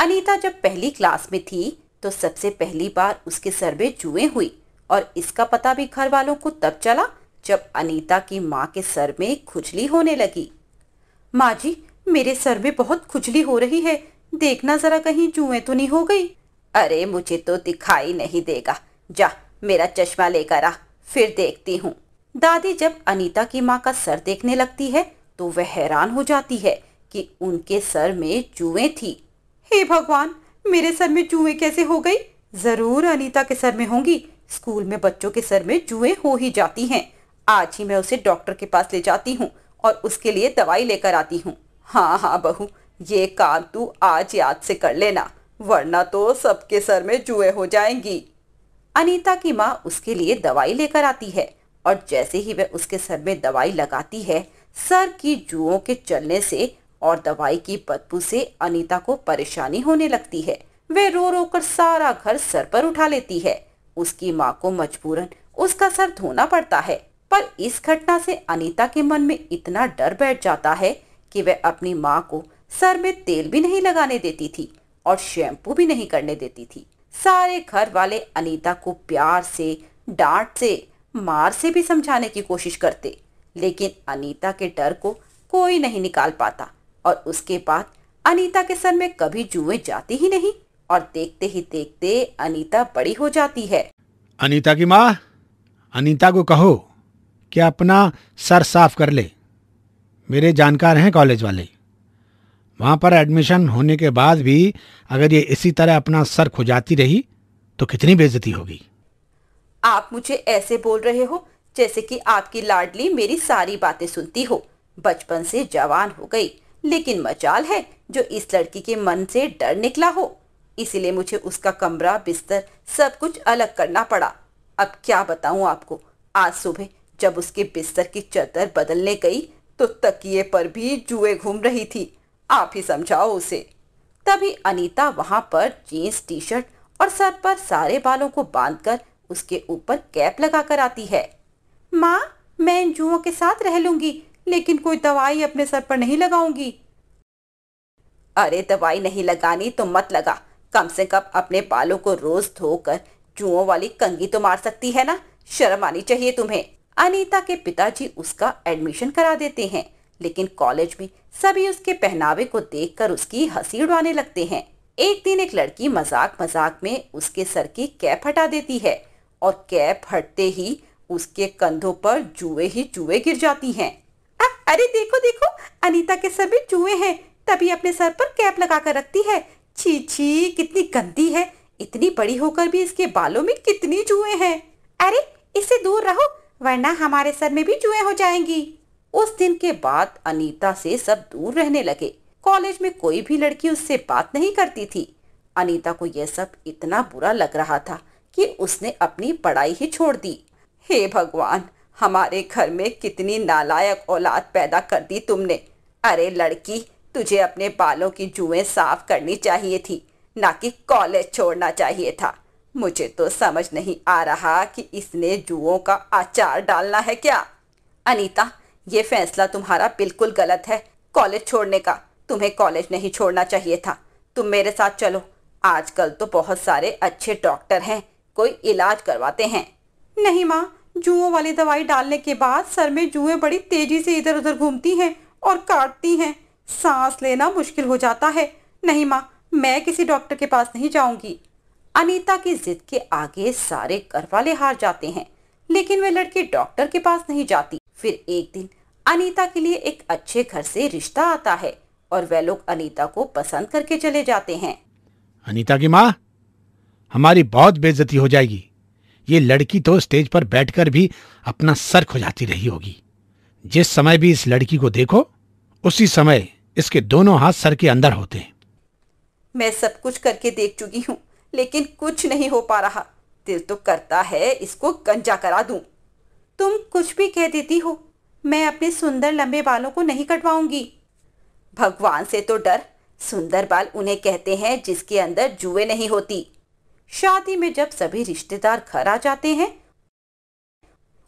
अनीता जब पहली क्लास में थी तो सबसे पहली बार उसके सर में जुएं हुई और इसका पता भी घर वालों को तब चला जब अनीता की माँ के सर में खुजली होने लगी माँ जी मेरे सर में बहुत खुजली हो रही है देखना जरा कहीं जुए तो नहीं हो गई अरे मुझे तो दिखाई नहीं देगा जा मेरा चश्मा लेकर आ फिर देखती हूँ दादी जब अनीता की माँ का सर देखने लगती है तो वह हैरान हो जाती है कि उनके सर में जुएं थी हे भगवान मेरे सर में चूहे कैसे हो गई जरूर अनीता के सर में होंगी स्कूल में बच्चों के सर में जुए हो ही जाती हैं आज ही मैं उसे डॉक्टर के पास ले जाती हूँ और उसके लिए दवाई लेकर आती हूँ हाँ हाँ बहू ये काम तू आज याद से कर लेना वरना तो सबके सर में जुए हो जाएंगी अनीता की माँ उसके लिए दवाई लेकर आती है और जैसे ही वह उसके सर में दवाई लगाती है सर की जुओं के चलने से और दवाई की बदबू से अनीता को परेशानी होने लगती है वह रो रो कर सारा घर सर पर उठा लेती है उसकी माँ को मजबूरन उसका सर धोना पड़ता है पर इस घटना से अनीता के मन में इतना डर बैठ जाता है कि वह अपनी माँ को सर में तेल भी नहीं लगाने देती थी और शैम्पू भी नहीं करने देती थी सारे घर वाले अनीता को प्यार से डांट से मार से भी समझाने की कोशिश करते लेकिन अनीता के डर को कोई नहीं निकाल पाता और उसके बाद अनीता के सर में कभी जुए जाती ही नहीं और देखते ही देखते अनीता बड़ी हो जाती है अनीता की माँ अनीता को कहो कि अपना सर साफ कर ले मेरे जानकार हैं कॉलेज वाले वहाँ पर एडमिशन होने के बाद भी अगर ये इसी तरह अपना सर खुजाती रही तो कितनी बेजती होगी आप मुझे ऐसे बोल रहे हो जैसे कि आपकी लाडली मेरी सारी बातें सुनती हो बचपन से जवान हो गई लेकिन मचाल है जो इस लड़की के मन से डर निकला हो इसलिए मुझे उसका कमरा बिस्तर सब कुछ अलग करना पड़ा अब क्या बताऊं आपको आज सुबह जब उसके बिस्तर की चदर बदलने गई तो तकिए पर भी जुए घूम रही थी आप ही समझाओ उसे तभी अनीता वहां पर जीन्स टी शर्ट और सर पर सारे बालों को बांधकर उसके ऊपर कैप लगाकर आती है माँ मैं इन जुओं के साथ रह लूंगी लेकिन कोई दवाई अपने सर पर नहीं लगाऊंगी अरे दवाई नहीं लगानी तो मत लगा कम से कम अपने बालों को रोज धोकर चूहों वाली कंगी तो मार सकती है ना शर्म आनी चाहिए तुम्हें अनीता के पिताजी उसका एडमिशन करा देते हैं लेकिन कॉलेज में सभी उसके पहनावे को देखकर उसकी हंसी उड़ाने लगते हैं एक दिन एक लड़की मजाक मजाक में उसके सर की कैप हटा देती है और कैप हटते ही उसके कंधों पर जुए ही जुए गिर जाती हैं आ, अरे देखो देखो अनीता के सर में चूहे हैं तभी अपने सर पर कैप लगा कर रखती है छी छी कितनी गंदी है इतनी बड़ी होकर भी इसके बालों में कितनी चूहे हैं अरे इससे दूर रहो वरना हमारे सर में भी चूहे हो जाएंगी उस दिन के बाद अनीता से सब दूर रहने लगे कॉलेज में कोई भी लड़की उससे बात नहीं करती थी अनीता को यह सब इतना बुरा लग रहा था कि उसने अपनी पढ़ाई ही छोड़ दी हे भगवान हमारे घर में कितनी नालायक औलाद पैदा कर दी तुमने अरे लड़की तुझे अपने बालों की जुएं साफ करनी चाहिए थी ना कि कॉलेज छोड़ना चाहिए था मुझे तो समझ नहीं आ रहा कि इसने जुओं का आचार डालना है क्या अनीता ये फैसला तुम्हारा बिल्कुल गलत है कॉलेज छोड़ने का तुम्हें कॉलेज नहीं छोड़ना चाहिए था तुम मेरे साथ चलो आजकल तो बहुत सारे अच्छे डॉक्टर हैं कोई इलाज करवाते हैं नहीं माँ जुओं वाली दवाई डालने के बाद सर में जुएं बड़ी तेजी से इधर उधर घूमती हैं और काटती हैं सांस लेना मुश्किल हो जाता है नहीं माँ मैं किसी डॉक्टर के पास नहीं जाऊंगी अनीता की जिद के आगे सारे घर वाले हार जाते हैं लेकिन वह लड़की डॉक्टर के पास नहीं जाती फिर एक दिन अनीता के लिए एक अच्छे घर से रिश्ता आता है और वे लोग अनीता को पसंद करके चले जाते हैं अनीता की माँ हमारी बहुत बेजती हो जाएगी ये लड़की तो स्टेज पर बैठकर भी अपना सर खुजाती रही होगी जिस समय भी इस लड़की को देखो उसी समय इसके दोनों हाथ सर के अंदर होते हैं मैं सब कुछ करके देख चुकी हूँ लेकिन कुछ नहीं हो पा रहा दिल तो करता है इसको गंजा करा दूं। तुम कुछ भी कह देती हो मैं अपने सुंदर लंबे बालों को नहीं कटवाऊंगी भगवान से तो डर सुंदर बाल उन्हें कहते हैं जिसके अंदर जुए नहीं होती शादी में जब सभी रिश्तेदार घर आ जाते हैं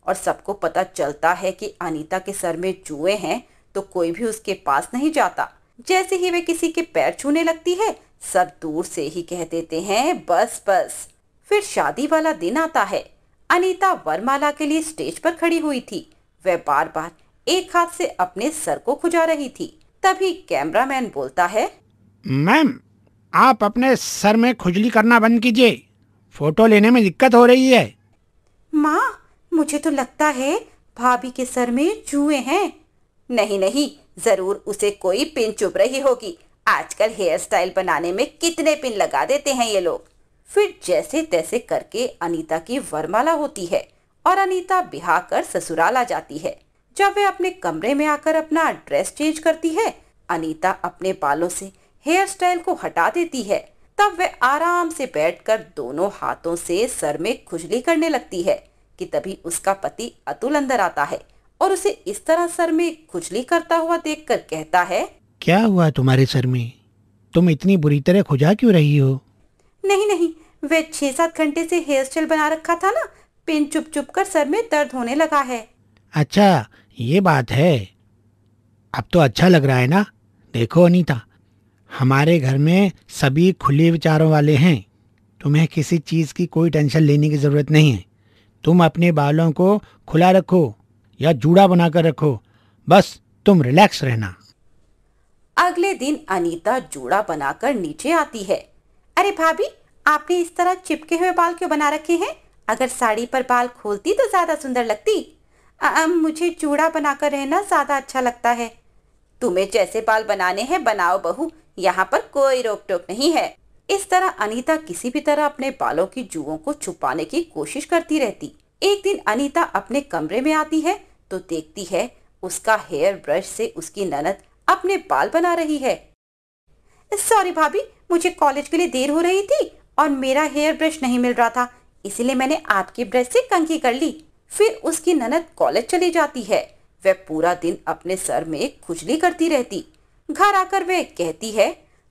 और सबको पता चलता है कि अनीता के सर में जुए हैं तो कोई भी उसके पास नहीं जाता जैसे ही वे किसी के पैर छूने लगती है सब दूर से ही कह देते हैं बस बस फिर शादी वाला दिन आता है अनीता वरमाला के लिए स्टेज पर खड़ी हुई थी वह बार बार एक हाथ से अपने सर को खुजा रही थी तभी कैमरामैन बोलता है मैम आप अपने सर में खुजली करना बंद कीजिए फोटो लेने में दिक्कत हो रही है माँ मुझे तो लगता है भाभी के सर में चूहे हैं नहीं नहीं जरूर उसे कोई पिन चुभ रही होगी आजकल हेयर स्टाइल बनाने में कितने पिन लगा देते हैं ये लोग फिर जैसे तैसे करके अनीता की वरमाला होती है और अनीता बिहा कर ससुराल आ जाती है जब वे अपने कमरे में आकर अपना ड्रेस चेंज करती है अनीता अपने बालों से हेयर स्टाइल को हटा देती है तब वह आराम से बैठकर दोनों हाथों से सर में खुजली करने लगती है कि तभी उसका पति अतुल अंदर आता है और उसे इस तरह सर में खुजली करता हुआ देखकर कहता है क्या हुआ तुम्हारे सर में तुम इतनी बुरी तरह खुजा क्यों रही हो नहीं नहीं वह छह सात घंटे से हेयर स्टाइल बना रखा था ना पिन चुप चुप कर सर में दर्द होने लगा है अच्छा ये बात है अब तो अच्छा लग रहा है ना देखो अनीता हमारे घर में सभी खुले विचारों वाले हैं तुम्हें किसी चीज़ की कोई टेंशन लेने की ज़रूरत नहीं है तुम अपने बालों को खुला रखो या जूड़ा बनाकर रखो बस तुम रिलैक्स रहना अगले दिन अनीता जूड़ा बनाकर नीचे आती है अरे भाभी आपने इस तरह चिपके हुए बाल क्यों बना रखे हैं अगर साड़ी पर बाल खोलती तो ज्यादा सुंदर लगती आ, मुझे चूड़ा बनाकर रहना ज्यादा अच्छा लगता है तुम्हें जैसे बाल बनाने हैं बनाओ बहू यहाँ पर कोई रोक टोक नहीं है इस तरह अनीता किसी भी तरह अपने बालों की जुओं को छुपाने की कोशिश करती रहती एक दिन अनीता अपने कमरे में आती है तो देखती है उसका हेयर ब्रश से उसकी ननद अपने बाल बना रही है सॉरी भाभी मुझे कॉलेज के लिए देर हो रही थी और मेरा हेयर ब्रश नहीं मिल रहा था इसलिए मैंने आपके ब्रश से कंघी कर ली फिर उसकी ननद कॉलेज चली जाती है वह पूरा दिन अपने सर में खुजली करती रहती घर आकर वह कहती है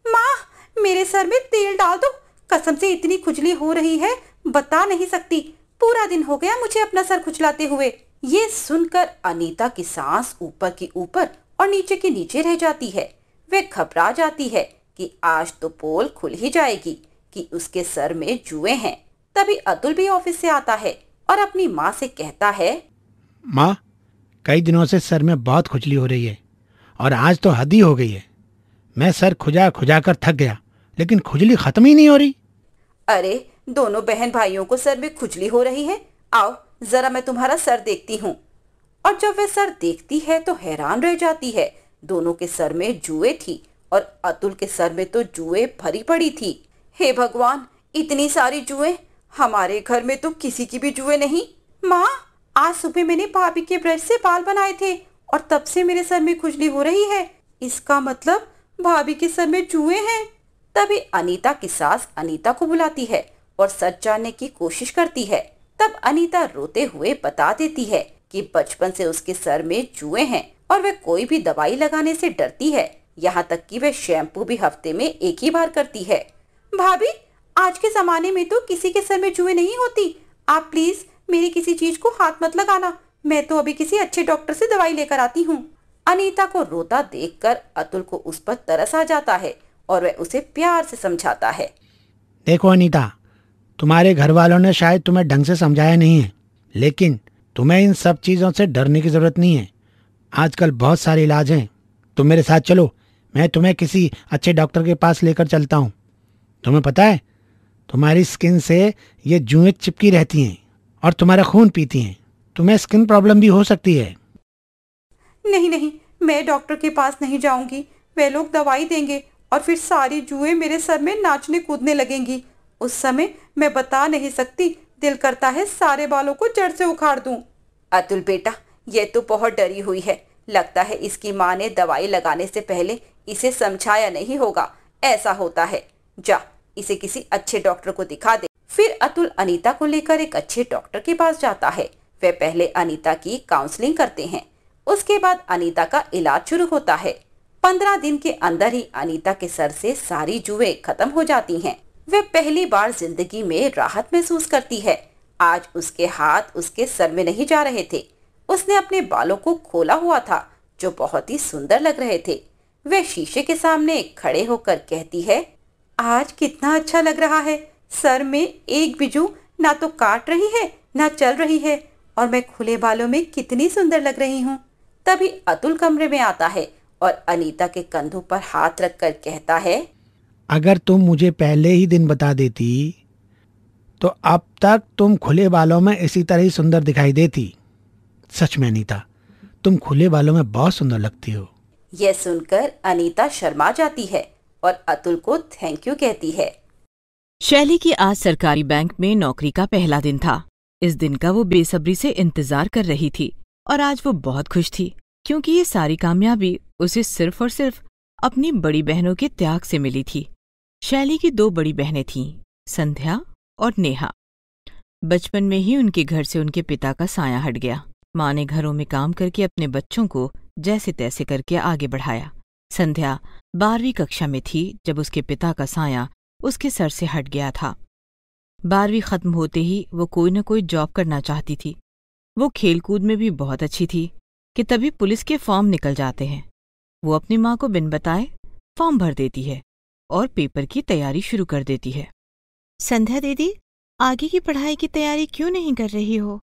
माँ मेरे सर में तेल डाल दो कसम से इतनी खुजली हो रही है बता नहीं सकती पूरा दिन हो गया मुझे अपना सर खुजलाते हुए ये सुनकर अनीता की सांस ऊपर की ऊपर और नीचे की नीचे रह जाती है वह घबरा जाती है कि आज तो पोल खुल ही जाएगी कि उसके सर में जुए हैं तभी अतुल भी ऑफिस से आता है और अपनी माँ से कहता है माँ कई दिनों से सर में बहुत खुजली हो रही है और आज तो हद ही हो गई है मैं सर खुजा खुजा कर थक गया लेकिन खुजली खत्म ही नहीं हो रही अरे दोनों बहन भाइयों को सर में खुजली हो रही है आओ जरा मैं तुम्हारा सर देखती हूँ और जब वह सर देखती है तो हैरान रह जाती है दोनों के सर में जुए थी और अतुल के सर में तो जुए भरी पड़ी थी हे भगवान इतनी सारी जुए हमारे घर में तो किसी की भी जुए नहीं माँ आज सुबह मैंने भाभी के ब्रश से बाल बनाए थे और तब से मेरे सर में खुजली हो रही है इसका मतलब भाभी के सर में चूहे हैं तभी अनीता की सास अनीता को बुलाती है और सच जानने की कोशिश करती है तब अनीता रोते हुए बता देती है कि बचपन से उसके सर में चूहे हैं और वह कोई भी दवाई लगाने से डरती है यहाँ तक कि वह शैम्पू भी हफ्ते में एक ही बार करती है भाभी आज के जमाने में तो किसी के सर में चूहे नहीं होती आप प्लीज मेरी किसी चीज को हाथ मत लगाना मैं तो अभी किसी अच्छे डॉक्टर से दवाई लेकर आती हूँ अनीता को रोता देखकर अतुल को उस पर तरस आ जाता है और वह उसे प्यार से समझाता है देखो अनीता तुम्हारे घर वालों ने शायद तुम्हें ढंग से समझाया नहीं है लेकिन तुम्हें इन सब चीज़ों से डरने की ज़रूरत नहीं है आजकल बहुत सारे इलाज हैं तुम मेरे साथ चलो मैं तुम्हें किसी अच्छे डॉक्टर के पास लेकर चलता हूँ तुम्हें पता है तुम्हारी स्किन से ये जुएं चिपकी रहती हैं और तुम्हारा खून पीती हैं तुम्हें स्किन प्रॉब्लम भी हो सकती है नहीं नहीं मैं डॉक्टर के पास नहीं जाऊंगी वे लोग दवाई देंगे और फिर सारी जुए मेरे सर में नाचने कूदने लगेंगी उस समय मैं बता नहीं सकती दिल करता है सारे बालों को जड़ से उखाड़ दूं। अतुल बेटा ये तो बहुत डरी हुई है लगता है इसकी माँ ने दवाई लगाने से पहले इसे समझाया नहीं होगा ऐसा होता है जा इसे किसी अच्छे डॉक्टर को दिखा दे फिर अतुल अनीता को लेकर एक अच्छे डॉक्टर के पास जाता है वे पहले अनीता की काउंसलिंग करते हैं उसके बाद अनीता का इलाज शुरू होता है पंद्रह दिन के अंदर ही अनीता के सर से सारी जुए खत्म हो जाती हैं। वे पहली बार जिंदगी में राहत महसूस करती है आज उसके हाथ उसके सर में नहीं जा रहे थे उसने अपने बालों को खोला हुआ था जो बहुत ही सुंदर लग रहे थे वह शीशे के सामने खड़े होकर कहती है आज कितना अच्छा लग रहा है सर में एक बिजू ना तो काट रही है ना चल रही है और मैं खुले बालों में कितनी सुंदर लग रही हूँ तभी अतुल कमरे में आता है और अनीता के कंधों पर हाथ रख कर कहता है अगर तुम मुझे पहले ही दिन बता देती तो अब तक तुम खुले बालों में इसी तरह ही सुंदर दिखाई देती सच में अनीता तुम खुले बालों में बहुत सुंदर लगती हो यह सुनकर अनीता शर्मा जाती है और अतुल को थैंक यू कहती है शैली की आज सरकारी बैंक में नौकरी का पहला दिन था इस दिन का वो बेसब्री से इंतजार कर रही थी और आज वो बहुत खुश थी क्योंकि ये सारी कामयाबी उसे सिर्फ और सिर्फ अपनी बड़ी बहनों के त्याग से मिली थी शैली की दो बड़ी बहनें थीं संध्या और नेहा बचपन में ही उनके घर से उनके पिता का साया हट गया माँ ने घरों में काम करके अपने बच्चों को जैसे तैसे करके आगे बढ़ाया संध्या बारहवीं कक्षा में थी जब उसके पिता का साया उसके सर से हट गया था बारहवीं ख़त्म होते ही वो कोई न कोई जॉब करना चाहती थी वो खेलकूद में भी बहुत अच्छी थी कि तभी पुलिस के फॉर्म निकल जाते हैं वो अपनी माँ को बिन बताए फॉर्म भर देती है और पेपर की तैयारी शुरू कर देती है संध्या दीदी आगे की पढ़ाई की तैयारी क्यों नहीं कर रही हो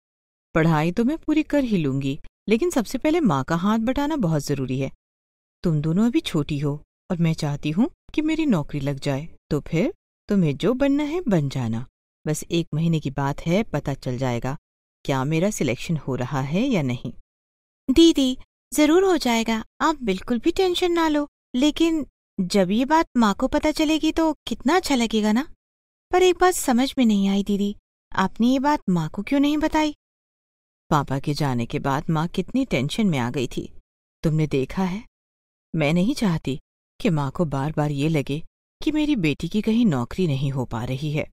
पढ़ाई तो मैं पूरी कर ही लूंगी लेकिन सबसे पहले माँ का हाथ बटाना बहुत ज़रूरी है तुम दोनों अभी छोटी हो और मैं चाहती हूँ कि मेरी नौकरी लग जाए तो फिर तुम्हें जो बनना है बन जाना बस एक महीने की बात है पता चल जाएगा क्या मेरा सिलेक्शन हो रहा है या नहीं दीदी जरूर हो जाएगा आप बिल्कुल भी टेंशन ना लो लेकिन जब ये बात माँ को पता चलेगी तो कितना अच्छा लगेगा ना पर एक बात समझ में नहीं आई दीदी आपने ये बात माँ को क्यों नहीं बताई पापा के जाने के बाद माँ कितनी टेंशन में आ गई थी तुमने देखा है मैं नहीं चाहती कि माँ को बार बार ये लगे कि मेरी बेटी की कहीं नौकरी नहीं हो पा रही है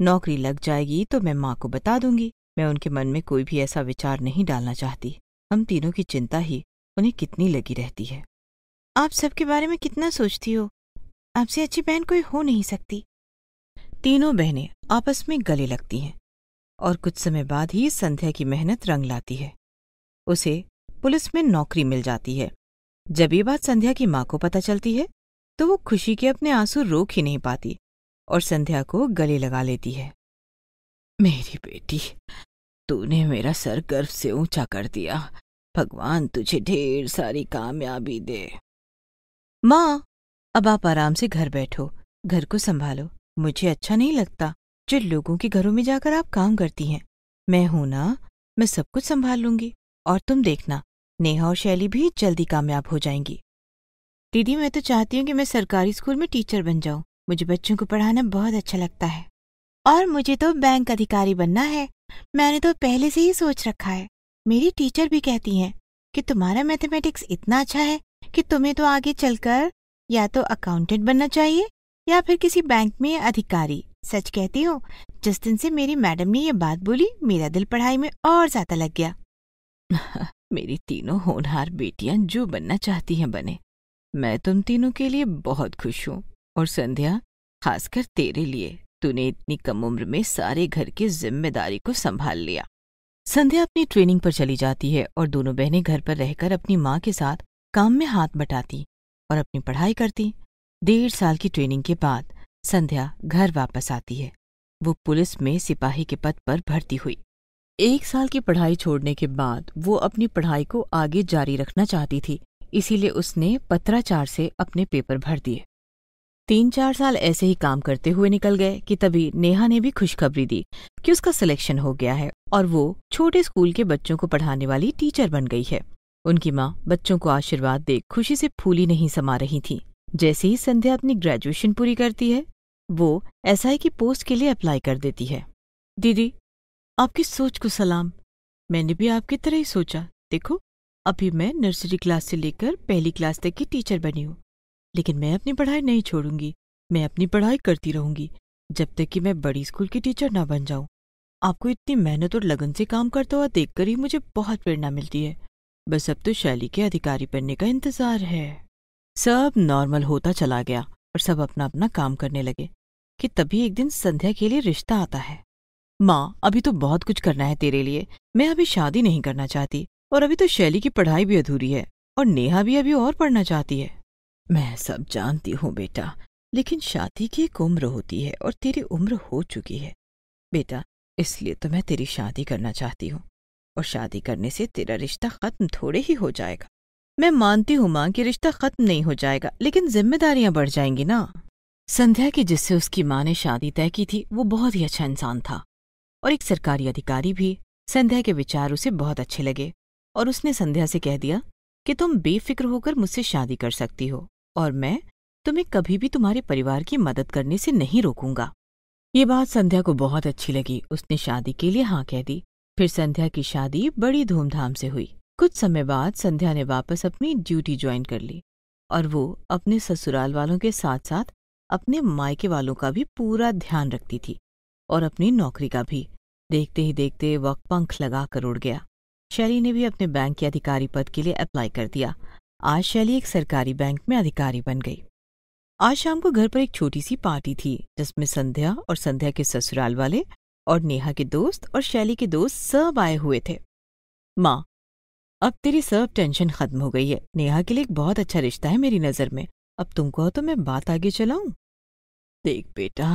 नौकरी लग जाएगी तो मैं माँ को बता दूंगी मैं उनके मन में कोई भी ऐसा विचार नहीं डालना चाहती हम तीनों की चिंता ही उन्हें कितनी लगी रहती है आप सबके बारे में कितना सोचती हो आपसे अच्छी बहन कोई हो नहीं सकती तीनों बहनें आपस में गले लगती हैं और कुछ समय बाद ही संध्या की मेहनत रंग लाती है उसे पुलिस में नौकरी मिल जाती है जब ये बात संध्या की माँ को पता चलती है तो वो खुशी के अपने आंसू रोक ही नहीं पाती और संध्या को गले लगा लेती है मेरी बेटी तूने मेरा सर गर्व से ऊंचा कर दिया भगवान तुझे ढेर सारी कामयाबी दे माँ अब आप आराम से घर बैठो घर को संभालो मुझे अच्छा नहीं लगता जो लोगों के घरों में जाकर आप काम करती हैं मैं हूं ना मैं सब कुछ संभाल लूंगी और तुम देखना नेहा और शैली भी जल्दी कामयाब हो जाएंगी दीदी मैं तो चाहती हूँ कि मैं सरकारी स्कूल में टीचर बन जाऊँ मुझे बच्चों को पढ़ाना बहुत अच्छा लगता है और मुझे तो बैंक अधिकारी बनना है मैंने तो पहले से ही सोच रखा है मेरी टीचर भी कहती हैं कि तुम्हारा मैथमेटिक्स इतना अच्छा है कि तुम्हें तो आगे चलकर या तो अकाउंटेंट बनना चाहिए या फिर किसी बैंक में अधिकारी सच कहती हूँ जिस दिन से मेरी मैडम ने ये बात बोली मेरा दिल पढ़ाई में और ज्यादा लग गया मेरी तीनों होनहार बेटियां जो बनना चाहती हैं बने मैं तुम तीनों के लिए बहुत खुश हूँ और संध्या खासकर तेरे लिए तूने इतनी कम उम्र में सारे घर की जिम्मेदारी को संभाल लिया संध्या अपनी ट्रेनिंग पर चली जाती है और दोनों बहनें घर पर रहकर अपनी माँ के साथ काम में हाथ बटाती और अपनी पढ़ाई करती डेढ़ साल की ट्रेनिंग के बाद संध्या घर वापस आती है वो पुलिस में सिपाही के पद पर भर्ती हुई एक साल की पढ़ाई छोड़ने के बाद वो अपनी पढ़ाई को आगे जारी रखना चाहती थी इसीलिए उसने पत्राचार से अपने पेपर भर दिए तीन चार साल ऐसे ही काम करते हुए निकल गए कि तभी नेहा ने भी खुशखबरी दी कि उसका सिलेक्शन हो गया है और वो छोटे स्कूल के बच्चों को पढ़ाने वाली टीचर बन गई है उनकी माँ बच्चों को आशीर्वाद दे खुशी से फूली नहीं समा रही थी जैसे ही संध्या अपनी ग्रेजुएशन पूरी करती है वो ऐसा है कि पोस्ट के लिए अप्लाई कर देती है दीदी आपकी सोच को सलाम मैंने भी आपकी तरह ही सोचा देखो अभी मैं नर्सरी क्लास से लेकर पहली क्लास तक की टीचर बनी हूँ लेकिन मैं अपनी पढ़ाई नहीं छोड़ूंगी मैं अपनी पढ़ाई करती रहूंगी जब तक कि मैं बड़ी स्कूल की टीचर ना बन जाऊं आपको इतनी मेहनत और लगन से काम करता हुआ देखकर ही मुझे बहुत प्रेरणा मिलती है बस अब तो शैली के अधिकारी बनने का इंतजार है सब नॉर्मल होता चला गया और सब अपना अपना काम करने लगे कि तभी एक दिन संध्या के लिए रिश्ता आता है माँ अभी तो बहुत कुछ करना है तेरे लिए मैं अभी शादी नहीं करना चाहती और अभी तो शैली की पढ़ाई भी अधूरी है और नेहा भी अभी और पढ़ना चाहती है मैं सब जानती हूँ बेटा लेकिन शादी की एक उम्र होती है और तेरी उम्र हो चुकी है बेटा इसलिए तो मैं तेरी शादी करना चाहती हूँ और शादी करने से तेरा रिश्ता खत्म थोड़े ही हो जाएगा मैं मानती हूँ माँ कि रिश्ता खत्म नहीं हो जाएगा लेकिन जिम्मेदारियां बढ़ जाएंगी ना संध्या की जिससे उसकी माँ ने शादी तय की थी वो बहुत ही अच्छा इंसान था और एक सरकारी अधिकारी भी संध्या के विचार उसे बहुत अच्छे लगे और उसने संध्या से कह दिया कि तुम बेफिक्र होकर मुझसे शादी कर सकती हो और मैं तुम्हें कभी भी तुम्हारे परिवार की मदद करने से नहीं रोकूंगा ये बात संध्या को बहुत अच्छी लगी उसने शादी के लिए हाँ कह दी फिर संध्या की शादी बड़ी धूमधाम से हुई कुछ समय बाद संध्या ने वापस अपनी ड्यूटी ज्वाइन कर ली और वो अपने ससुराल वालों के साथ साथ अपने मायके वालों का भी पूरा ध्यान रखती थी और अपनी नौकरी का भी देखते ही देखते वक्त पंख लगा कर उड़ गया शैली ने भी अपने बैंक के अधिकारी पद के लिए अप्लाई कर दिया आज शैली एक सरकारी बैंक में अधिकारी बन गई आज शाम को घर पर एक छोटी सी पार्टी थी जिसमें संध्या और संध्या के ससुराल वाले और नेहा के दोस्त और शैली के दोस्त सब आए हुए थे माँ अब तेरी सब टेंशन खत्म हो गई है नेहा के लिए एक बहुत अच्छा रिश्ता है मेरी नज़र में अब तुम कहो तो मैं बात आगे चलाऊं देख बेटा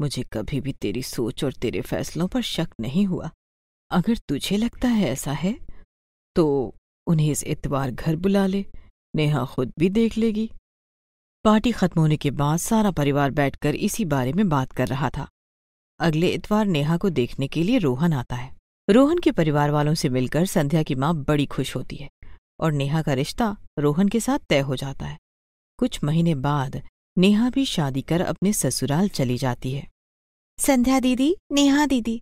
मुझे कभी भी तेरी सोच और तेरे फैसलों पर शक नहीं हुआ अगर तुझे लगता है ऐसा है तो उन्हें इस इतवार घर बुला ले नेहा खुद भी देख लेगी पार्टी खत्म होने के बाद सारा परिवार बैठकर इसी बारे में बात कर रहा था अगले इतवार नेहा को देखने के लिए रोहन आता है रोहन के परिवार वालों से मिलकर संध्या की माँ बड़ी खुश होती है और नेहा का रिश्ता रोहन के साथ तय हो जाता है कुछ महीने बाद नेहा भी शादी कर अपने ससुराल चली जाती है संध्या दीदी नेहा दीदी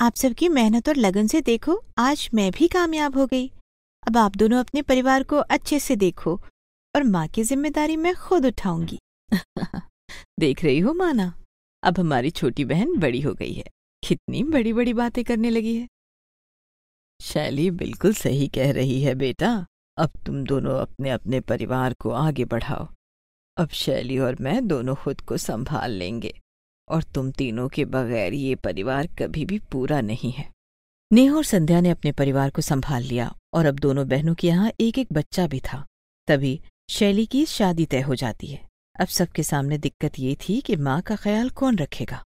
आप सबकी मेहनत और लगन से देखो आज मैं भी कामयाब हो गई अब आप दोनों अपने परिवार को अच्छे से देखो और माँ की जिम्मेदारी मैं खुद उठाऊंगी देख रही हो माना अब हमारी छोटी बहन बड़ी हो गई है कितनी बड़ी बड़ी बातें करने लगी है शैली बिल्कुल सही कह रही है बेटा अब तुम दोनों अपने अपने परिवार को आगे बढ़ाओ अब शैली और मैं दोनों खुद को संभाल लेंगे और तुम तीनों के बगैर ये परिवार कभी भी पूरा नहीं है नेहा और संध्या ने अपने परिवार को संभाल लिया और अब दोनों बहनों के यहाँ एक एक बच्चा भी था तभी शैली की शादी तय हो जाती है अब सबके सामने दिक्कत ये थी कि माँ का ख्याल कौन रखेगा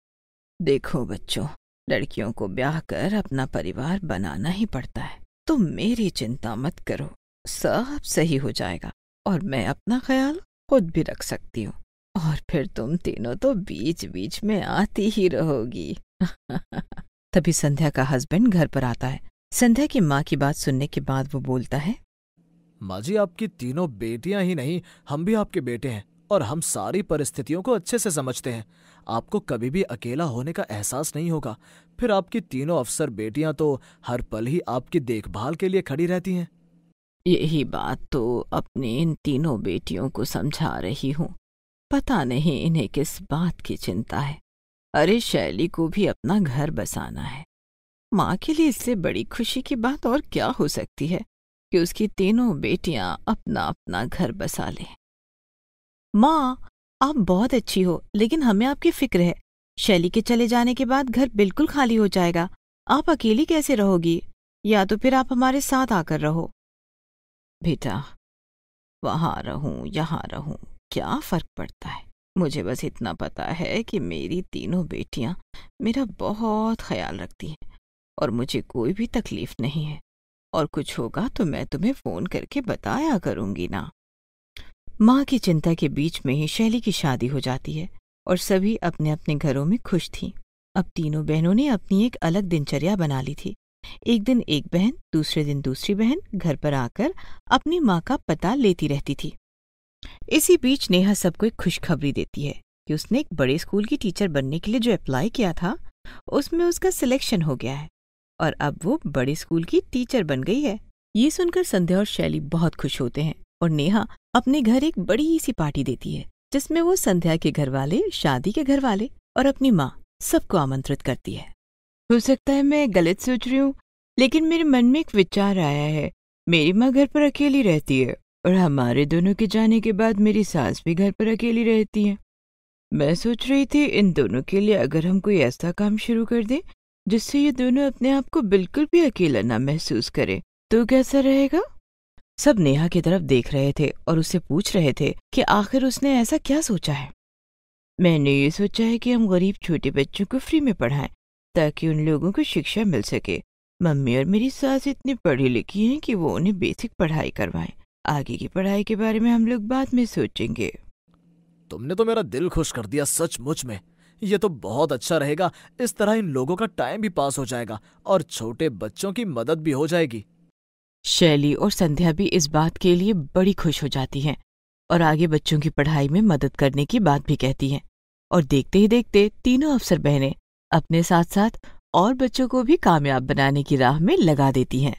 देखो बच्चों लड़कियों को ब्याह कर अपना परिवार बनाना ही पड़ता है तुम तो मेरी चिंता मत करो सब सही हो जाएगा और मैं अपना ख्याल खुद भी रख सकती हूँ और फिर तुम तीनों तो बीच बीच में आती ही रहोगी तभी संध्या का हस्बैंड घर पर आता है संध्या की माँ की बात सुनने के बाद वो बोलता है माँ जी आपकी तीनों बेटियां ही नहीं हम भी आपके बेटे हैं और हम सारी परिस्थितियों को अच्छे से समझते हैं आपको कभी भी अकेला होने का एहसास नहीं होगा फिर आपकी तीनों अफसर बेटियां तो हर पल ही आपकी देखभाल के लिए खड़ी रहती हैं यही बात तो अपनी इन तीनों बेटियों को समझा रही हूँ पता नहीं इन्हें किस बात की चिंता है अरे शैली को भी अपना घर बसाना है माँ के लिए इससे बड़ी खुशी की बात और क्या हो सकती है कि उसकी तीनों बेटियां अपना अपना घर बसा लें माँ आप बहुत अच्छी हो लेकिन हमें आपकी फिक्र है शैली के चले जाने के बाद घर बिल्कुल खाली हो जाएगा आप अकेली कैसे रहोगी या तो फिर आप हमारे साथ आकर रहो बेटा वहां रहूं यहां रहूं क्या फर्क पड़ता है मुझे बस इतना पता है कि मेरी तीनों बेटियां मेरा बहुत ख्याल रखती हैं और मुझे कोई भी तकलीफ नहीं है और कुछ होगा तो मैं तुम्हें फोन करके बताया करूंगी ना माँ की चिंता के बीच में ही शैली की शादी हो जाती है और सभी अपने अपने घरों में खुश थीं। अब तीनों बहनों ने अपनी एक अलग दिनचर्या बना ली थी एक दिन एक बहन दूसरे दिन दूसरी बहन घर पर आकर अपनी माँ का पता लेती रहती थी इसी बीच नेहा सबको एक खुशखबरी देती है कि उसने एक बड़े स्कूल की टीचर बनने के लिए जो अप्लाई किया था उसमें उसका सिलेक्शन हो गया है और अब वो बड़े स्कूल की टीचर बन गई है ये सुनकर संध्या और शैली बहुत खुश होते हैं और नेहा अपने घर एक बड़ी सी पार्टी देती है जिसमें वो संध्या के घर वाले शादी के घर वाले और अपनी माँ सबको आमंत्रित करती है हो सकता है मैं गलत सोच रही हूँ लेकिन मेरे मन में एक विचार आया है मेरी माँ घर पर अकेली रहती है और हमारे दोनों के जाने के बाद मेरी सास भी घर पर अकेली रहती है मैं सोच रही थी इन दोनों के लिए अगर हम कोई ऐसा काम शुरू कर दें जिससे ये दोनों अपने आप को बिल्कुल भी अकेला ना महसूस करें तो कैसा रहेगा सब नेहा की तरफ देख रहे थे और उससे पूछ रहे थे कि आखिर उसने ऐसा क्या सोचा है मैंने ये सोचा है कि हम गरीब छोटे बच्चों को फ्री में पढ़ाएं ताकि उन लोगों को शिक्षा मिल सके मम्मी और मेरी सास इतनी पढ़ी लिखी हैं कि वो उन्हें बेसिक पढ़ाई करवाएं आगे की पढ़ाई के बारे में हम लोग बाद में सोचेंगे तुमने तो मेरा दिल खुश कर दिया सचमुच में ये तो बहुत अच्छा रहेगा इस तरह इन लोगों का टाइम भी पास हो जाएगा और छोटे बच्चों की मदद भी हो जाएगी शैली और संध्या भी इस बात के लिए बड़ी खुश हो जाती हैं और आगे बच्चों की पढ़ाई में मदद करने की बात भी कहती हैं और देखते ही देखते तीनों अफसर बहनें अपने साथ साथ और बच्चों को भी कामयाब बनाने की राह में लगा देती हैं